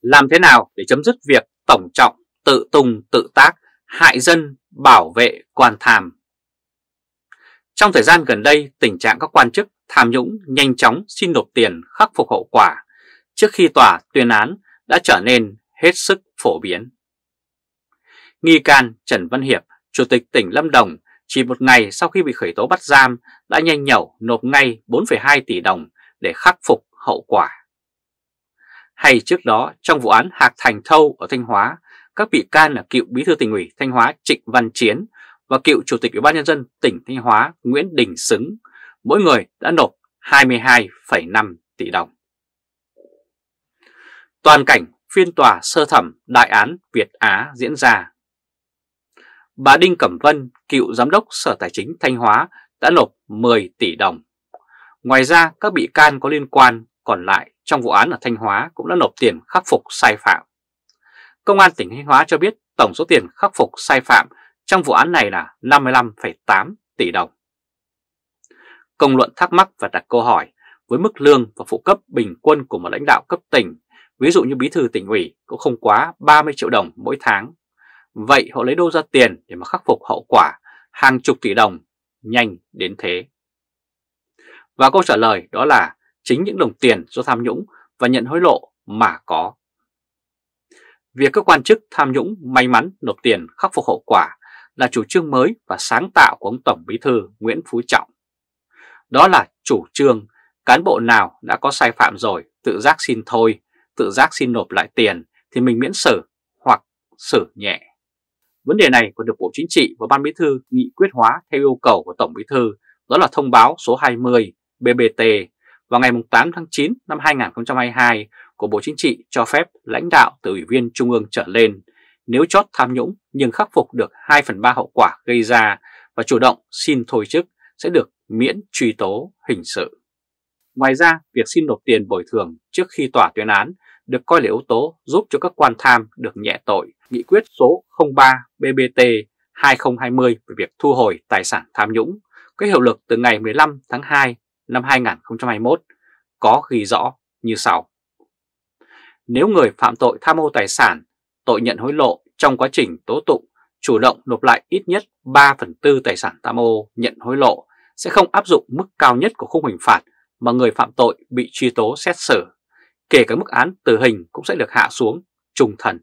Làm thế nào để chấm dứt việc tổng trọng tự tung tự tác hại dân bảo vệ quan tham? Trong thời gian gần đây, tình trạng các quan chức tham nhũng nhanh chóng xin nộp tiền khắc phục hậu quả trước khi tòa tuyên án đã trở nên hết sức phổ biến. Nghi can Trần Văn Hiệp, Chủ tịch tỉnh Lâm Đồng chỉ một ngày sau khi bị khởi tố bắt giam đã nhanh nhẩu nộp ngay 4,2 tỷ đồng để khắc phục hậu quả. Hay trước đó trong vụ án Hạc Thành Thâu ở Thanh Hóa, các bị can là cựu bí thư tỉnh ủy Thanh Hóa Trịnh Văn Chiến và cựu chủ tịch Ủy ban nhân dân tỉnh Thanh Hóa Nguyễn Đình Xứng, mỗi người đã nộp 22,5 tỷ đồng. Toàn cảnh phiên tòa sơ thẩm đại án Việt Á diễn ra. Bà Đinh Cẩm Vân, cựu giám đốc Sở Tài chính Thanh Hóa đã nộp 10 tỷ đồng. Ngoài ra, các bị can có liên quan còn lại trong vụ án ở Thanh Hóa cũng đã nộp tiền khắc phục sai phạm. Công an tỉnh Thanh Hóa cho biết tổng số tiền khắc phục sai phạm trong vụ án này là 55,8 tỷ đồng. Công luận thắc mắc và đặt câu hỏi với mức lương và phụ cấp bình quân của một lãnh đạo cấp tỉnh, ví dụ như bí thư tỉnh ủy cũng không quá 30 triệu đồng mỗi tháng. Vậy họ lấy đâu ra tiền để mà khắc phục hậu quả hàng chục tỷ đồng nhanh đến thế? Và câu trả lời đó là chính những đồng tiền do tham nhũng và nhận hối lộ mà có. Việc các quan chức tham nhũng may mắn nộp tiền khắc phục hậu quả là chủ trương mới và sáng tạo của ông Tổng Bí thư Nguyễn Phú Trọng. Đó là chủ trương cán bộ nào đã có sai phạm rồi tự giác xin thôi, tự giác xin nộp lại tiền thì mình miễn xử hoặc xử nhẹ. Vấn đề này còn được Bộ Chính trị và Ban Bí thư nghị quyết hóa theo yêu cầu của Tổng Bí thư, đó là thông báo số 20 BBT vào ngày 8 tháng 9 năm 2022 của Bộ Chính trị cho phép lãnh đạo từ Ủy viên Trung ương trở lên nếu chót tham nhũng nhưng khắc phục được 2 phần 3 hậu quả gây ra và chủ động xin thôi chức sẽ được miễn truy tố hình sự. Ngoài ra, việc xin nộp tiền bồi thường trước khi tòa tuyên án được coi là yếu tố giúp cho các quan tham được nhẹ tội. Nghị quyết số 03 BBT 2020 về việc thu hồi tài sản tham nhũng có hiệu lực từ ngày 15 tháng 2 năm 2021 có ghi rõ như sau. Nếu người phạm tội tham ô tài sản, tội nhận hối lộ trong quá trình tố tụng chủ động nộp lại ít nhất 3 phần tư tài sản tham ô nhận hối lộ sẽ không áp dụng mức cao nhất của khung hình phạt mà người phạm tội bị truy tố xét xử. Kể cả mức án tử hình cũng sẽ được hạ xuống trung thần.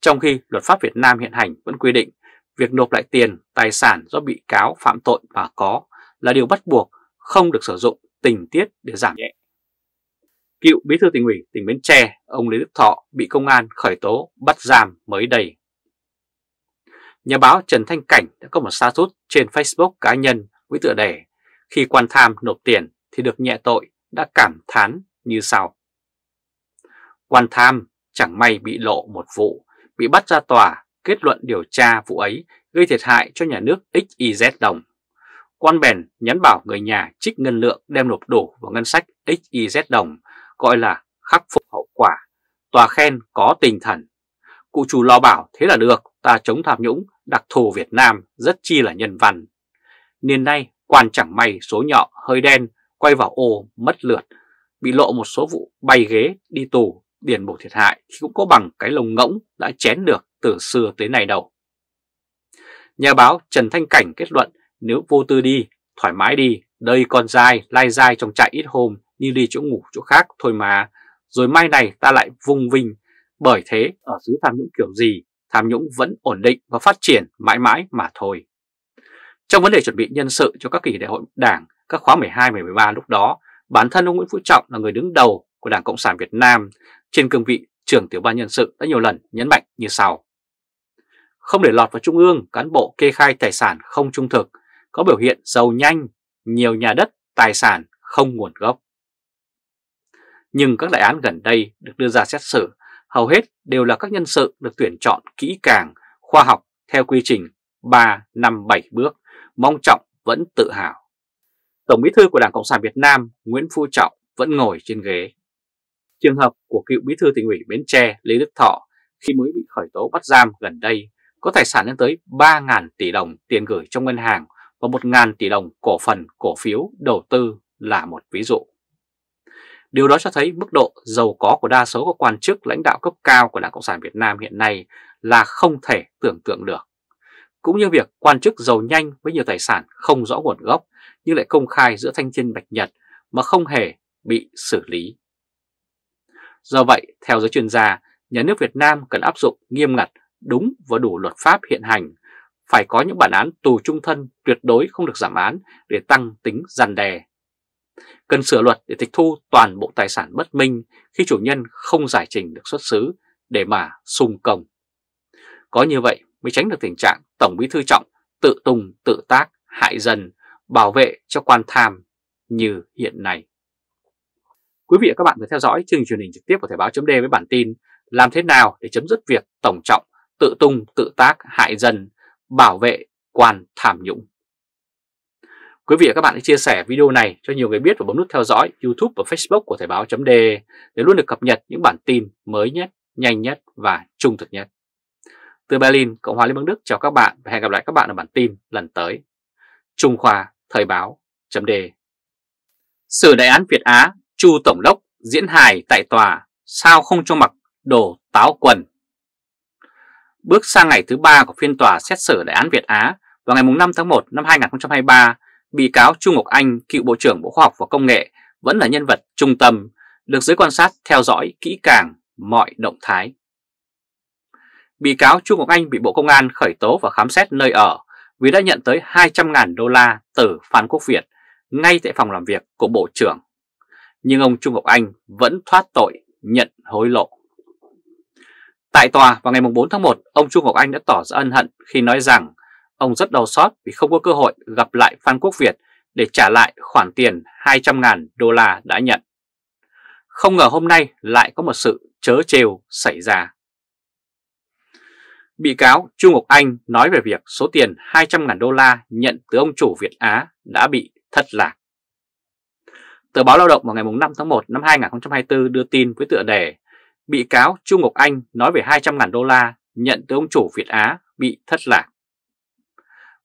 Trong khi luật pháp Việt Nam hiện hành vẫn quy định việc nộp lại tiền, tài sản do bị cáo phạm tội mà có là điều bắt buộc không được sử dụng tình tiết để giảm nhẹ. Cựu bí thư tỉnh ủy tỉnh Bến Tre, ông Lê Đức Thọ bị công an khởi tố bắt giam mới đây. Nhà báo Trần Thanh Cảnh đã có một status trên Facebook cá nhân với tựa đề Khi quan tham nộp tiền thì được nhẹ tội đã cảm thán như sau. Quan tham chẳng may bị lộ một vụ, bị bắt ra tòa, kết luận điều tra vụ ấy gây thiệt hại cho nhà nước XYZ đồng. Quan bèn nhắn bảo người nhà trích ngân lượng đem nộp đổ vào ngân sách XYZ đồng, gọi là khắc phục hậu quả. Tòa khen có tinh thần. Cụ chủ lo bảo thế là được, ta chống tham nhũng, đặc thù Việt Nam rất chi là nhân văn. Niên nay, quan chẳng may số nhọ hơi đen, quay vào ô mất lượt, bị lộ một số vụ bay ghế, đi tù, điền bổ thiệt hại thì cũng có bằng cái lồng ngỗng đã chén được từ xưa tới nay đâu. Nhà báo Trần Thanh Cảnh kết luận nếu vô tư đi, thoải mái đi, đây con dai, lai dai trong trại ít hôm, như đi chỗ ngủ chỗ khác thôi mà. Rồi mai này ta lại vung vinh. Bởi thế, ở dưới tham nhũng kiểu gì, tham nhũng vẫn ổn định và phát triển mãi mãi mà thôi. Trong vấn đề chuẩn bị nhân sự cho các kỳ đại hội đảng, các khóa 12-13 lúc đó, bản thân ông Nguyễn Phú Trọng là người đứng đầu của Đảng Cộng sản Việt Nam trên cương vị trưởng tiểu ban nhân sự đã nhiều lần nhấn mạnh như sau. Không để lọt vào Trung ương, cán bộ kê khai tài sản không trung thực, có biểu hiện giàu nhanh, nhiều nhà đất, tài sản không nguồn gốc. Nhưng các đại án gần đây được đưa ra xét xử hầu hết đều là các nhân sự được tuyển chọn kỹ càng, khoa học theo quy trình 3, 5, 7 bước, mong trọng vẫn tự hào. Tổng bí thư của Đảng Cộng sản Việt Nam Nguyễn Phú Trọng vẫn ngồi trên ghế. Trường hợp của cựu bí thư tỉnh ủy Bến Tre Lê Đức Thọ khi mới bị khởi tố bắt giam gần đây có tài sản lên tới 3.000 tỷ đồng tiền gửi trong ngân hàng và 1.000 tỷ đồng cổ phần cổ phiếu đầu tư là một ví dụ. Điều đó cho thấy mức độ giàu có của đa số các quan chức lãnh đạo cấp cao của Đảng Cộng sản Việt Nam hiện nay là không thể tưởng tượng được. Cũng như việc quan chức giàu nhanh với nhiều tài sản không rõ nguồn gốc nhưng lại công khai giữa thanh thiên bạch nhật mà không hề bị xử lý. Do vậy, theo giới chuyên gia, nhà nước Việt Nam cần áp dụng nghiêm ngặt đúng và đủ luật pháp hiện hành phải có những bản án tù trung thân tuyệt đối không được giảm án để tăng tính gian đe. Cần sửa luật để tịch thu toàn bộ tài sản bất minh khi chủ nhân không giải trình được xuất xứ để mà sung công. Có như vậy mới tránh được tình trạng Tổng Bí Thư Trọng tự tùng tự tác hại dân bảo vệ cho quan tham như hiện nay. Quý vị và các bạn vừa theo dõi chương truyền hình trực tiếp của Thời báo chấm với bản tin làm thế nào để chấm dứt việc Tổng Trọng tự tung tự tác hại dân bảo vệ quan tham nhũng. Quý vị và các bạn hãy chia sẻ video này cho nhiều người biết và bấm nút theo dõi YouTube và Facebook của Thời báo .d để luôn được cập nhật những bản tin mới nhất, nhanh nhất và trung thực nhất. Từ Berlin, Cộng hòa Liên bang Đức chào các bạn và hẹn gặp lại các bạn ở bản tin lần tới. Trung Khoa Thời báo .d Sử đại án Việt Á, Chu Tổng đốc diễn hài tại tòa, sao không cho mặc đồ táo quần Bước sang ngày thứ ba của phiên tòa xét xử đại án Việt Á vào ngày 5 tháng 1 năm 2023, bị cáo Trung Ngọc Anh, cựu Bộ trưởng Bộ Khoa học và Công nghệ, vẫn là nhân vật trung tâm, được giới quan sát theo dõi kỹ càng mọi động thái. Bị cáo Trung Ngọc Anh bị Bộ Công an khởi tố và khám xét nơi ở vì đã nhận tới 200.000 đô la từ Phan Quốc Việt ngay tại phòng làm việc của Bộ trưởng. Nhưng ông Trung Ngọc Anh vẫn thoát tội nhận hối lộ. Tại tòa vào ngày 4 tháng 1, ông chu Ngọc Anh đã tỏ ra ân hận khi nói rằng ông rất đau xót vì không có cơ hội gặp lại Phan Quốc Việt để trả lại khoản tiền 200.000 đô la đã nhận. Không ngờ hôm nay lại có một sự chớ trêu xảy ra. Bị cáo chu Ngọc Anh nói về việc số tiền 200.000 đô la nhận từ ông chủ Việt Á đã bị thất lạc. Tờ báo Lao động vào ngày 5 tháng 1 năm 2024 đưa tin với tựa đề bị cáo Chu Ngọc Anh nói về 200.000 đô la nhận từ ông chủ Việt Á bị thất lạc.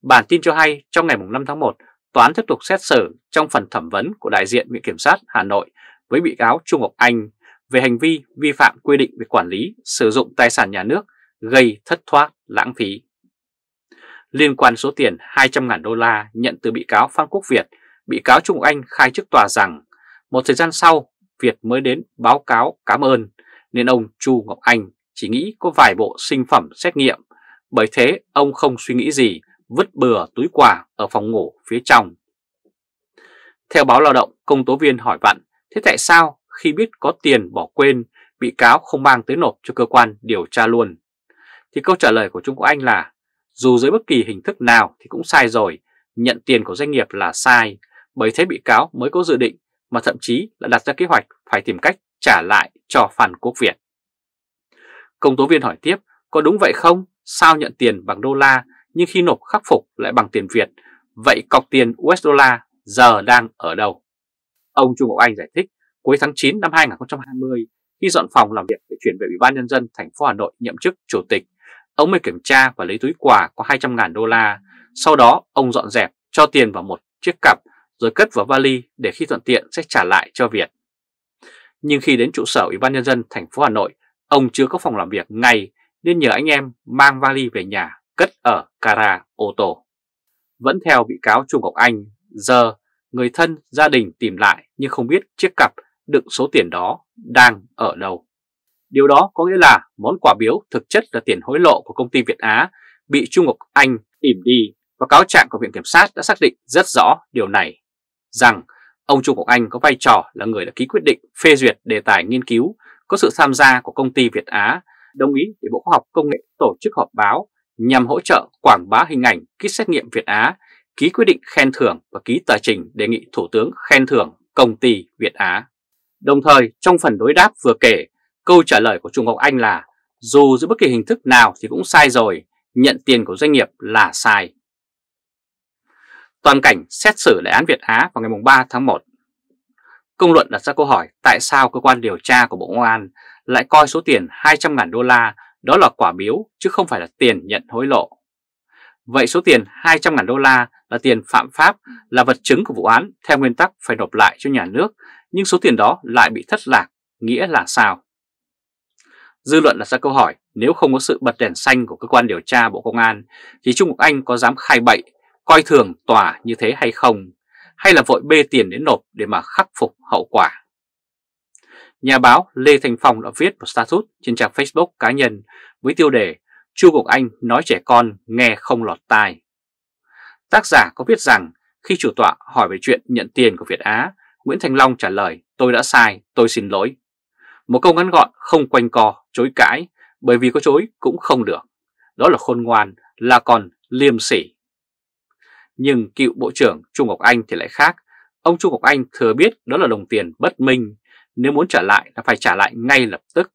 Bản tin cho hay trong ngày 5 tháng 1, tòa án tiếp tục xét xử trong phần thẩm vấn của đại diện Viện Kiểm sát Hà Nội với bị cáo Trung Ngọc Anh về hành vi vi phạm quy định về quản lý sử dụng tài sản nhà nước gây thất thoát lãng phí. Liên quan số tiền 200.000 đô la nhận từ bị cáo Phan Quốc Việt, bị cáo Trung Ngọc Anh khai trước tòa rằng một thời gian sau Việt mới đến báo cáo cảm ơn nên ông Chu Ngọc Anh chỉ nghĩ có vài bộ sinh phẩm xét nghiệm, bởi thế ông không suy nghĩ gì vứt bừa túi quà ở phòng ngủ phía trong. Theo báo lao động, công tố viên hỏi vặn, thế tại sao khi biết có tiền bỏ quên, bị cáo không mang tới nộp cho cơ quan điều tra luôn? Thì câu trả lời của Trung Quốc Anh là, dù dưới bất kỳ hình thức nào thì cũng sai rồi, nhận tiền của doanh nghiệp là sai, bởi thế bị cáo mới có dự định mà thậm chí là đặt ra kế hoạch phải tìm cách trả lại cho phản quốc Việt. Công tố viên hỏi tiếp, có đúng vậy không? Sao nhận tiền bằng đô la nhưng khi nộp khắc phục lại bằng tiền Việt? Vậy cọc tiền US đô la giờ đang ở đâu? Ông Trung Ngọc Anh giải thích, cuối tháng 9 năm 2020, khi dọn phòng làm việc để chuyển về Ủy ban Nhân dân thành phố Hà Nội nhậm chức chủ tịch, ông mới kiểm tra và lấy túi quà có 200.000 đô la. Sau đó, ông dọn dẹp, cho tiền vào một chiếc cặp rồi cất vào vali để khi thuận tiện sẽ trả lại cho Việt nhưng khi đến trụ sở Ủy ban Nhân dân thành phố Hà Nội, ông chưa có phòng làm việc ngay nên nhờ anh em mang vali về nhà cất ở cara ô tô. Vẫn theo bị cáo Trung Ngọc Anh, giờ người thân gia đình tìm lại nhưng không biết chiếc cặp đựng số tiền đó đang ở đâu. Điều đó có nghĩa là món quà biếu thực chất là tiền hối lộ của công ty Việt Á bị Trung Ngọc Anh tìm đi và cáo trạng của Viện Kiểm sát đã xác định rất rõ điều này rằng Ông Trung Ngọc Anh có vai trò là người đã ký quyết định phê duyệt đề tài nghiên cứu có sự tham gia của công ty Việt Á, đồng ý để Bộ Khoa học Công nghệ tổ chức họp báo nhằm hỗ trợ quảng bá hình ảnh kit xét nghiệm Việt Á, ký quyết định khen thưởng và ký tờ trình đề nghị Thủ tướng khen thưởng công ty Việt Á. Đồng thời, trong phần đối đáp vừa kể, câu trả lời của Trung Ngọc Anh là dù dưới bất kỳ hình thức nào thì cũng sai rồi, nhận tiền của doanh nghiệp là sai toàn cảnh xét xử lại án Việt Á vào ngày 3 tháng 1. Công luận đặt ra câu hỏi tại sao cơ quan điều tra của Bộ Công an lại coi số tiền 200.000 đô la đó là quả biếu chứ không phải là tiền nhận hối lộ. Vậy số tiền 200.000 đô la là tiền phạm pháp, là vật chứng của vụ án theo nguyên tắc phải nộp lại cho nhà nước, nhưng số tiền đó lại bị thất lạc, nghĩa là sao? Dư luận đặt ra câu hỏi nếu không có sự bật đèn xanh của cơ quan điều tra Bộ Công an thì Trung Quốc Anh có dám khai bậy coi thường tòa như thế hay không, hay là vội bê tiền đến nộp để mà khắc phục hậu quả. Nhà báo Lê Thành Phong đã viết một status trên trang Facebook cá nhân với tiêu đề Chu Ngọc Anh nói trẻ con nghe không lọt tai. Tác giả có viết rằng khi chủ tọa hỏi về chuyện nhận tiền của Việt Á, Nguyễn Thành Long trả lời tôi đã sai, tôi xin lỗi. Một câu ngắn gọn không quanh co, chối cãi, bởi vì có chối cũng không được. Đó là khôn ngoan, là còn liêm sỉ nhưng cựu Bộ trưởng Trung Ngọc Anh thì lại khác. Ông Trung Ngọc Anh thừa biết đó là đồng tiền bất minh. Nếu muốn trả lại là phải trả lại ngay lập tức.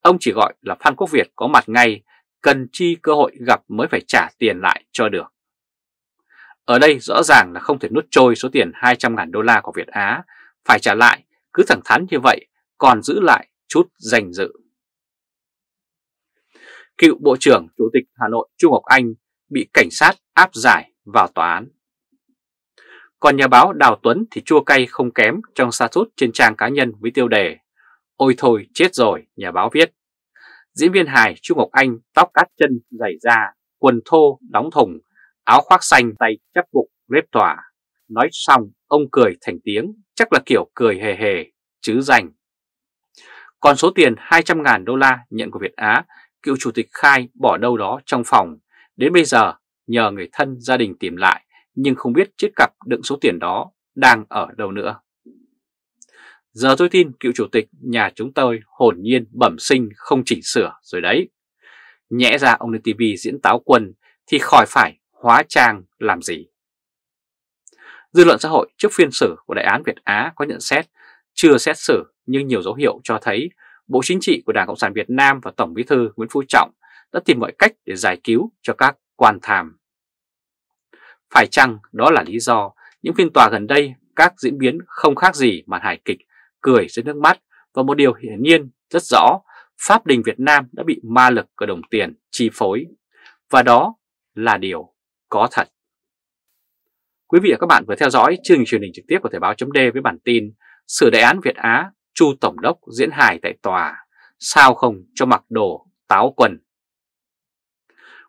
Ông chỉ gọi là Phan Quốc Việt có mặt ngay, cần chi cơ hội gặp mới phải trả tiền lại cho được. Ở đây rõ ràng là không thể nuốt trôi số tiền 200.000 đô la của Việt Á, phải trả lại, cứ thẳng thắn như vậy, còn giữ lại chút danh dự. Cựu Bộ trưởng Chủ tịch Hà Nội Trung Ngọc Anh bị cảnh sát áp giải vào tòa án. Còn nhà báo Đào Tuấn thì chua cay không kém trong sa sút trên trang cá nhân với tiêu đề Ôi thôi chết rồi, nhà báo viết. Diễn viên hài Chu Ngọc Anh tóc cắt chân dày da, quần thô đóng thùng, áo khoác xanh tay chấp bụng rếp tỏa. Nói xong ông cười thành tiếng, chắc là kiểu cười hề hề, chứ dành. Còn số tiền 200.000 đô la nhận của Việt Á, cựu chủ tịch Khai bỏ đâu đó trong phòng, đến bây giờ nhờ người thân gia đình tìm lại nhưng không biết chiếc cặp đựng số tiền đó đang ở đâu nữa. Giờ tôi tin cựu chủ tịch nhà chúng tôi hồn nhiên bẩm sinh không chỉnh sửa rồi đấy. Nhẽ ra ông lên TV diễn táo quân thì khỏi phải hóa trang làm gì. Dư luận xã hội trước phiên xử của Đại án Việt Á có nhận xét chưa xét xử nhưng nhiều dấu hiệu cho thấy Bộ Chính trị của Đảng Cộng sản Việt Nam và Tổng Bí thư Nguyễn Phú Trọng đã tìm mọi cách để giải cứu cho các quan tham. Phải chăng đó là lý do những phiên tòa gần đây các diễn biến không khác gì màn hài kịch cười dưới nước mắt và một điều hiển nhiên rất rõ Pháp đình Việt Nam đã bị ma lực của đồng tiền chi phối và đó là điều có thật. Quý vị và các bạn vừa theo dõi chương trình truyền hình trực tiếp của Thời báo chấm với bản tin Sửa đại án Việt Á, Chu Tổng đốc diễn hài tại tòa, sao không cho mặc đồ táo quần